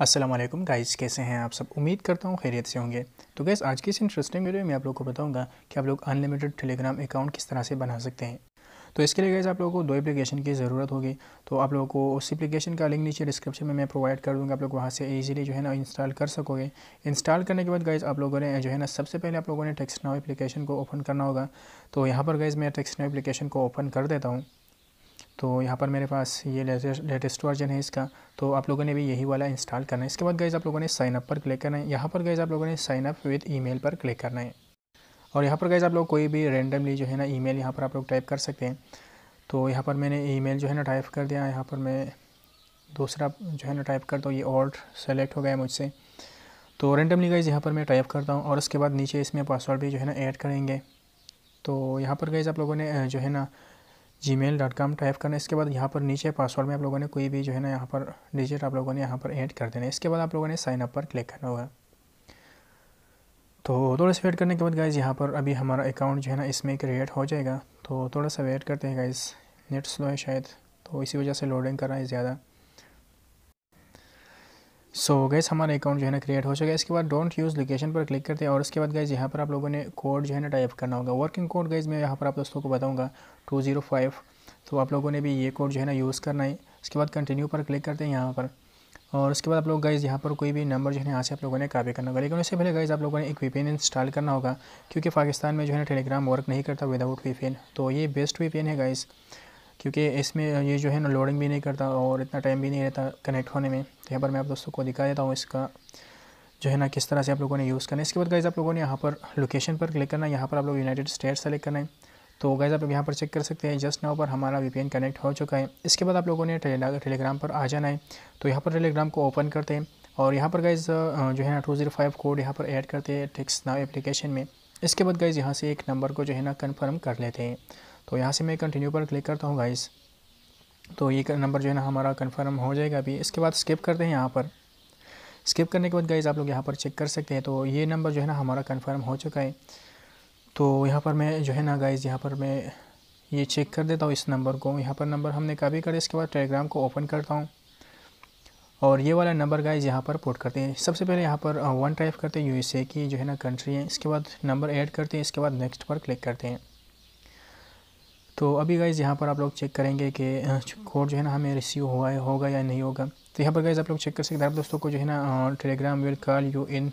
Aslam guys कैसे हैं आप सब उम्मीद करता हूँ खैरियत से होंगे तो गैस आज की इस इंटरेस्टिंग वीडियो में आप लोगों को बताऊंगा कि आप लोग अनलिमिटेड टेलीग्राम अकाउंट किस तरह से बना सकते हैं तो इसके लिए गैस आप लोगों को दो एप्लीकेशन की ज़रूरत होगी तो आप लोगों को उस एप्लीकेशन का लिंक नीचे डिस्क्रिप्शन में मैं प्रोवाइड कर दूँगा आप लोग वहाँ से ईजिली जो है ना इंस्टॉल कर सकोगे इंस्टॉल करने के बाद गैस आप लोगों ने जो है ना सबसे पहले आप लोगों ने टेक्स्ट नाव एप्लीकेशन को ओपन करना होगा तो यहाँ पर गैस मैं टेक्स्ट नाव एप्लीकेशन को ओपन कर देता हूँ तो यहाँ पर मेरे पास ये लेटेस्ट वर्जन है इसका तो आप लोगों ने भी यही वाला इंस्टॉल करना है इसके बाद गैज़ आप लोगों ने साइनअप पर क्लिक करना है यहाँ पर गैज़ आप लोगों ने साइनअप विद ईमेल पर क्लिक करना है और यहाँ पर गैज़ आप लोग कोई भी रेंडमली जो है ना ईमेल यहाँ पर आप लोग टाइप कर सकते हैं तो यहाँ पर मैंने मेल जो है ना टाइप कर दिया यहाँ पर मैं दूसरा जो है ना टाइप करता हूँ ये ऑल्ट सेलेक्ट हो गया मुझसे तो रेंडमली गाइज यहाँ पर मैं टाइप करता हूँ और उसके बाद नीचे इसमें पासवर्ड भी जो है ना ऐड करेंगे तो यहाँ पर गाइज आप लोगों ने जो है ना Gmail dot com type करना इसके बाद यहाँ पर नीचे पासवर्ड में आप लोगों ने कोई भी जो है ना यहाँ पर डिजिट आप लोगों ने यहाँ पर ऐड कर देना है इसके बाद आप लोगों ने साइन अप पर क्लिक करना होगा तो थोड़ा सा वेट करने के बाद गाइज़ यहाँ पर अभी हमारा अकाउंट जो है ना इसमें क्रिएट हो जाएगा तो थोड़ा सा वेट करते हैं गाइज़ नेट स्लो है शायद तो इसी वजह से लोडिंग कर रहा है ज़्यादा सो so, गैस हमारा अकाउंट जो है ना क्रिएट हो चुका है इसके बाद डोंट यूज़ लोकेशन पर क्लिक करते हैं और उसके बाद गैस यहाँ पर आप लोगों ने कोड जो है ना टाइप करना होगा वर्किंग कोड गैस मैं यहाँ पर आप दोस्तों को बताऊँगा टू जीरो फाइव तो आप लोगों ने भी ये कोड जो है ना यूज़ करना है उसके बाद कंटिन्यू पर क्लिक करते हैं यहाँ पर और उसके बाद आप लोग गाइज़ यहाँ पर कोई भी नंबर जो है यहाँ से आप लोगों ने कापी करना होगा लेकिन उससे पहले गाइज़ आप लोगों ने एक वीपीएन इंस्टॉल करना होगा क्योंकि पाकिस्तान में जो है ना टेलीग्राम वर्क नहीं करता विदाउट वीपीएन तो ये बेस्ट वीपीएन है गाइज़ क्योंकि इसमें ये जो है ना लोडिंग भी नहीं करता और इतना टाइम भी नहीं रहता कनेक्ट होने में तो यहाँ पर मैं आप दोस्तों को दिखा देता हूँ इसका जो है ना किस तरह से आप लोगों ने यूज़ करना है इसके बाद गाइज़ आप लोगों ने यहाँ पर लोकेशन पर क्लिक करना है यहाँ पर आप लोग यूनाइटेड स्टेट सेलेक्ट करना है तो गाइज़ आप लोग यहाँ पर चेक कर सकते हैं जस्ट नाउ पर हमारा वी कनेक्ट हो चुका है इसके बाद आप लोगों ने टेलीग्राम पर आ जाना है तो यहाँ पर टेलीग्राम को ओपन करते हैं और यहाँ पर गाइज़ जो है ना टू जीरो फाइव कोड यहाँ पर ऐड करते हैं टिक्स नाव एप्लीकेशन में इसके बाद गाइज़ यहाँ से एक नंबर को जो है ना कन्फर्म कर लेते हैं तो यहाँ से मैं कंटिन्यू पर क्लिक करता हूँ गाइस तो ये नंबर जो है ना हमारा कन्फर्म हो जाएगा अभी इसके बाद स्किप करते हैं यहाँ पर स्किप करने के बाद गाइज़ आप लोग यहाँ पर चेक कर सकते हैं तो ये नंबर जो है ना हमारा कन्फर्म हो चुका है तो यहाँ पर मैं जो है ना गाइज़ यहाँ पर मैं ये चेक कर देता हूँ इस नंबर को यहाँ पर नंबर हमने कापी कर इसके बाद टेलीग्राम को ओपन करता हूँ और ये वाला नंबर गाइज यहाँ पर पुट करते हैं सबसे पहले यहाँ पर वन uh, टाइप करते हैं यूएसए की जो है ना कंट्री है इसके बाद नंबर ऐड करते हैं इसके बाद नेक्स्ट पर क्लिक करते हैं तो अभी गाइज़ यहाँ पर आप लोग चेक करेंगे कि कोड जो है ना हमें रिसीव हुआ है होगा या नहीं होगा तो यहाँ पर गाइज़ आप लोग चेक कर सकते हैं आप दोस्तों को जो है ना Telegram will call you in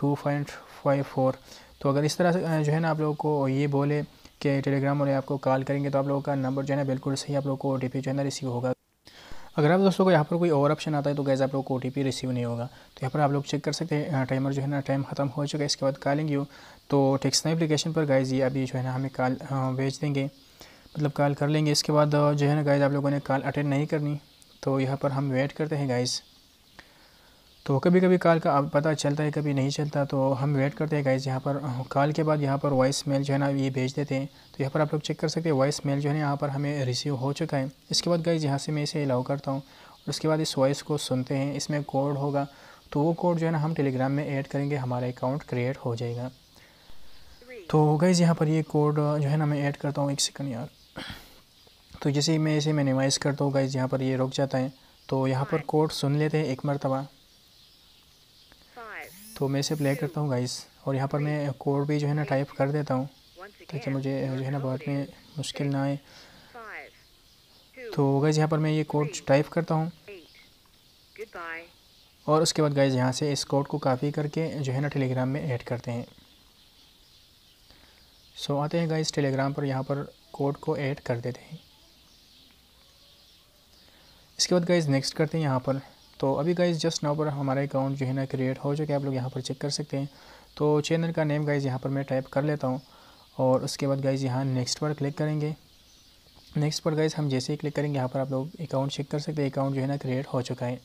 two point five four तो अगर इस तरह से जो है ना आप लोगों को ये बोले कि टेलीग्राम वाले आपको कॉल करेंगे तो आप लोगों का नंबर जो है ना बिल्कुल सही आप लोग को ओ जो है ना रिसीव होगा अगर आप दोस्तों को यहाँ पर कोई और ऑप्शन आता है तो गैज़ आप लोग को ओ रिसीव नहीं होगा तो यहाँ पर आप लोग चेक कर सकते हैं टाइमर जो है ना टाइम ख़त्म हो चुका है इसके बाद कॉलिंग यू तो टेक्स्ट एप्लीकेशन पर गैस ये अभी जो है ना हमें कॉल भेज देंगे मतलब कॉल कर लेंगे इसके बाद जो है ना गैज़ आप लोगों ने कॉल अटेंड नहीं करनी तो यहाँ पर हम वेट करते हैं गाइज़ तो कभी कभी कॉल का अब पता चलता है कभी नहीं चलता तो हम वेट करते हैं गाइज यहाँ पर कॉल के बाद यहाँ पर वॉइस मेल जो है ना ये भेज देते हैं तो यहाँ पर आप लोग चेक कर सकते हैं वॉइस मेल जो है ना यहाँ पर हमें रिसीव हो चुका है इसके बाद गाइज यहाँ से मैं इसे अलाउ करता हूँ उसके बाद इस वॉइस को सुनते हैं इसमें कोड होगा तो वो कोड जो है ना हम टेलीग्राम में ऐड करेंगे हमारा अकाउंट क्रिएट हो जाएगा तो गाइज़ यहाँ पर ये कोड जो है ना मैं ऐड करता हूँ एक सेकंड यार तो जैसे ही मैं इसे मैनिमाइज़ करता हूँ गाइज़ यहाँ पर ये रुक जाता है तो यहाँ पर कोड सुन लेते हैं एक मरतबा तो मैं इसे प्ले करता हूँ गाइस और यहाँ पर मैं कोड भी जो है ना टाइप कर देता हूँ ताकि मुझे जो है ना बाद में मुश्किल ना आए तो गाइस यहाँ पर मैं ये कोड टाइप करता हूँ और उसके बाद गाइज़ यहाँ से इस कोड को काफ़ी करके जो है ना टेलीग्राम में ऐड करते हैं सो आते हैं गाइज़ टेलीग्राम पर यहाँ पर कोड को ऐड कर देते हैं इसके बाद गाइज़ नेक्स्ट करते हैं यहाँ पर तो अभी गाइज जस्ट नाउ पर हमारा अकाउंट जो है ना क्रिएट हो चुका है आप लोग यहाँ पर चेक कर सकते हैं तो चैनल का नेम गाइज यहाँ पर मैं टाइप कर लेता हूँ और उसके बाद गाइज यहाँ नेक्स्ट पर क्लिक करेंगे नेक्स्ट पर गाइज हम जैसे ही क्लिक करेंगे यहाँ पर आप लोग अकाउंट चेक कर सकते हैं अकाउंट जो है ना क्रिएट हो चुका है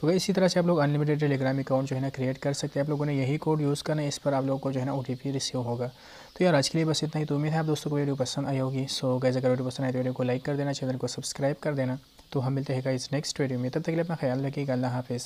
तो इसी तरह से आप लोग अनलिमिटेड टेलीग्राम अकाउंट जो है ना क्रिएट कर सकते हैं आप लोगों ने यही कोड यूज़ करना है इस पर आप लोगों को जो है ना ओ रिसीव होगा तो यार आज के लिए बस इतना ही तो उम्मीद है आप दोस्तों को वीडियो पसंद आई होगी सो गाइज अगर वीडियो पसंद आए तो वीडियो को लाइक कर देना चैनल को सब्सक्राइब कर देना तो हम मिलते हैं इस नेक्स्ट वीडियो में तब तक के लिए अपना ख्याल रखिएगा अल्लाह हाफिज़